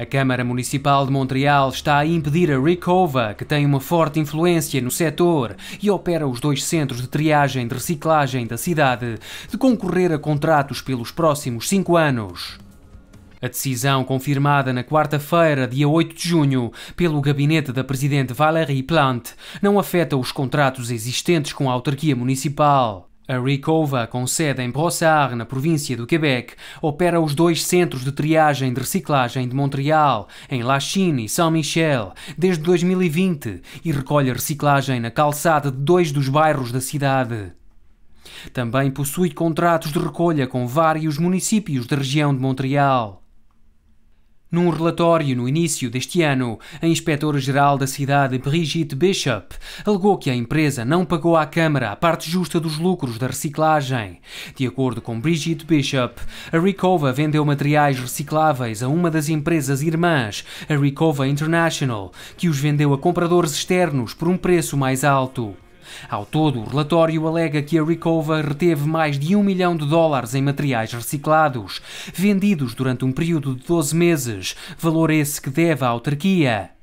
A Câmara Municipal de Montreal está a impedir a Recova, que tem uma forte influência no setor e opera os dois centros de triagem de reciclagem da cidade, de concorrer a contratos pelos próximos cinco anos. A decisão, confirmada na quarta-feira, dia 8 de junho, pelo gabinete da Presidente Valérie Plante, não afeta os contratos existentes com a autarquia municipal. A Ricova, com sede em Brossard, na província do Quebec, opera os dois centros de triagem de reciclagem de Montreal, em Lachine e Saint-Michel, desde 2020 e recolhe reciclagem na calçada de dois dos bairros da cidade. Também possui contratos de recolha com vários municípios da região de Montreal. Num relatório no início deste ano, a inspetora-geral da cidade, Brigitte Bishop, alegou que a empresa não pagou à Câmara a parte justa dos lucros da reciclagem. De acordo com Brigitte Bishop, a Recova vendeu materiais recicláveis a uma das empresas irmãs, a Recova International, que os vendeu a compradores externos por um preço mais alto. Ao todo, o relatório alega que a Recover reteve mais de um milhão de dólares em materiais reciclados, vendidos durante um período de 12 meses, valor esse que deve à autarquia.